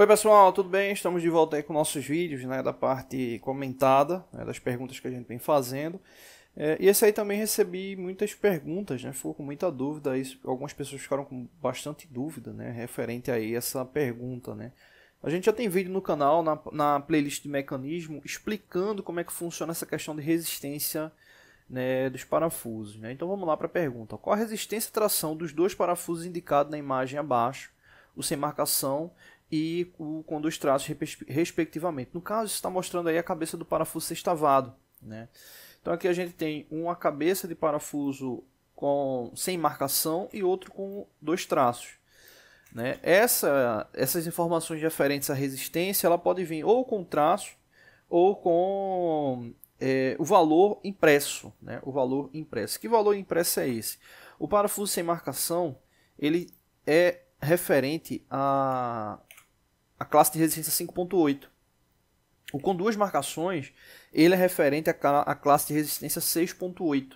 Oi pessoal, tudo bem? Estamos de volta aí com nossos vídeos, né, da parte comentada, né, das perguntas que a gente vem fazendo. É, e esse aí também recebi muitas perguntas, né, ficou com muita dúvida, aí, algumas pessoas ficaram com bastante dúvida, né, referente aí essa pergunta, né. A gente já tem vídeo no canal, na, na playlist de mecanismo, explicando como é que funciona essa questão de resistência né, dos parafusos, né. Então vamos lá para a pergunta, qual a resistência e tração dos dois parafusos indicados na imagem abaixo, o sem marcação e o, com dois traços respectivamente. No caso, está mostrando aí a cabeça do parafuso sextavado. Né? Então aqui a gente tem uma cabeça de parafuso com, sem marcação e outro com dois traços. Né? Essa, essas informações referentes à resistência ela pode vir ou com traço ou com é, o valor impresso. Né? O valor impresso. Que valor impresso é esse? O parafuso sem marcação ele é referente a a classe de resistência 5.8. O com duas marcações, ele é referente à, classe de resistência 6.8.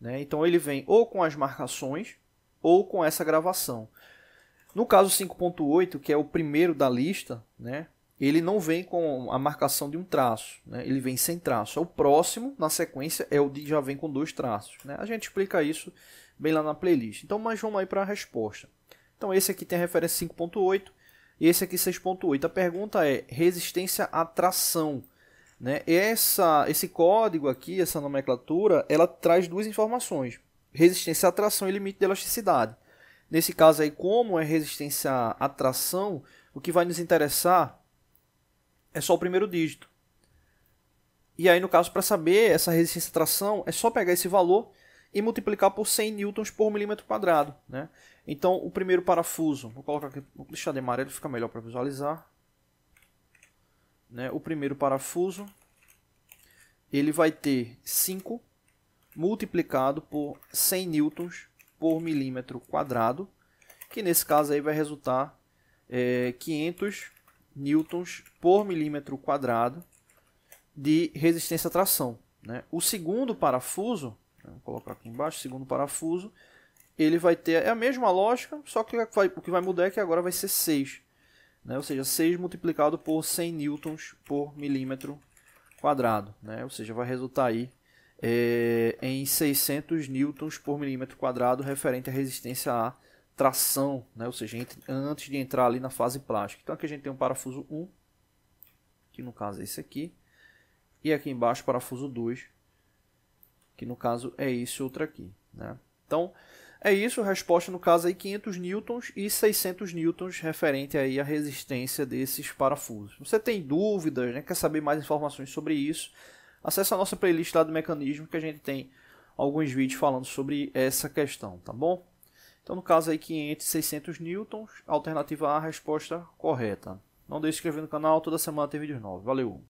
Né? Então ele vem ou com as marcações ou com essa gravação. No caso 5.8, que é o primeiro da lista, né? ele não vem com a marcação de um traço, né? ele vem sem traço. É o próximo, na sequência, é o de já vem com dois traços. Né? A gente explica isso bem lá na playlist. Então, mas vamos aí para a resposta. Então esse aqui tem a referência 5.8, e esse aqui 6.8. A pergunta é resistência à tração. Né? Essa, esse código aqui, essa nomenclatura, ela traz duas informações: resistência à tração e limite de elasticidade. Nesse caso aí, como é resistência à tração, o que vai nos interessar é só o primeiro dígito. E aí, no caso, para saber essa resistência à tração, é só pegar esse valor e multiplicar por 100 newtons por milímetro quadrado. Né? Então, o primeiro parafuso, vou colocar aqui, vou deixar de amarelo, fica melhor para visualizar. Né? O primeiro parafuso, ele vai ter 5 multiplicado por 100 newtons por milímetro quadrado, que nesse caso aí vai resultar é, 500 newtons por milímetro quadrado de resistência à tração. Né? O segundo parafuso vou colocar aqui embaixo, segundo parafuso, ele vai ter é a mesma lógica, só que vai, o que vai mudar é que agora vai ser 6. Né? Ou seja, 6 multiplicado por 100 newtons por milímetro quadrado. Né? Ou seja, vai resultar aí é, em 600 newtons por milímetro quadrado referente à resistência à tração. Né? Ou seja, entre, antes de entrar ali na fase plástica. Então aqui a gente tem um parafuso 1, que no caso é esse aqui. E aqui embaixo parafuso 2, que no caso é esse outro aqui. Né? Então, é isso, resposta no caso aí 500 newtons e 600 newtons referente aí à resistência desses parafusos. Você tem dúvidas, né? quer saber mais informações sobre isso? Acesse a nossa playlist lá do mecanismo que a gente tem alguns vídeos falando sobre essa questão, tá bom? Então no caso aí 500, 600 newtons, alternativa A, resposta correta. Não deixe de se inscrever no canal, toda semana tem vídeos novos. Valeu!